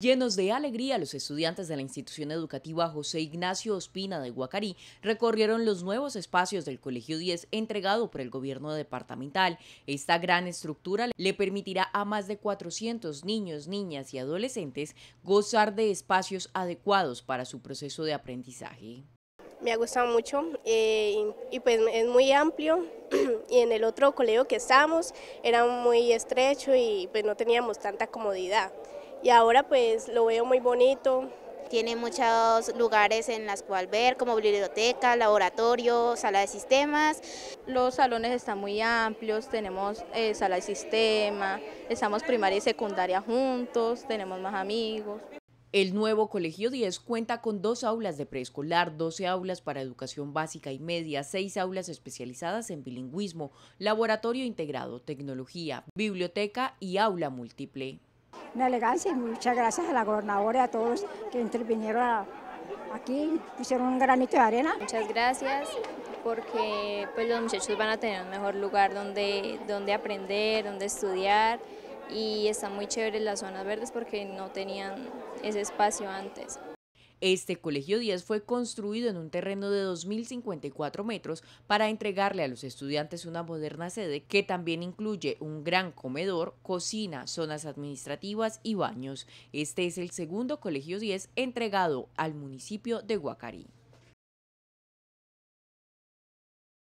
Llenos de alegría, los estudiantes de la institución educativa José Ignacio Ospina de Guacarí recorrieron los nuevos espacios del Colegio 10 entregado por el gobierno departamental. Esta gran estructura le permitirá a más de 400 niños, niñas y adolescentes gozar de espacios adecuados para su proceso de aprendizaje. Me ha gustado mucho eh, y, pues es muy amplio y en el otro colegio que estábamos era muy estrecho y pues no teníamos tanta comodidad y ahora pues lo veo muy bonito. Tiene muchos lugares en las cuales ver, como biblioteca, laboratorio, sala de sistemas. Los salones están muy amplios, tenemos eh, sala de sistema, estamos primaria y secundaria juntos, tenemos más amigos. El nuevo Colegio 10 cuenta con dos aulas de preescolar, 12 aulas para educación básica y media, seis aulas especializadas en bilingüismo, laboratorio integrado, tecnología, biblioteca y aula múltiple elegancia y muchas gracias a la gobernadora y a todos que intervinieron aquí, pusieron un granito de arena. Muchas gracias porque pues los muchachos van a tener un mejor lugar donde, donde aprender, donde estudiar y están muy chéveres las zonas verdes porque no tenían ese espacio antes. Este Colegio 10 fue construido en un terreno de 2.054 metros para entregarle a los estudiantes una moderna sede que también incluye un gran comedor, cocina, zonas administrativas y baños. Este es el segundo Colegio 10 entregado al municipio de Guacarí.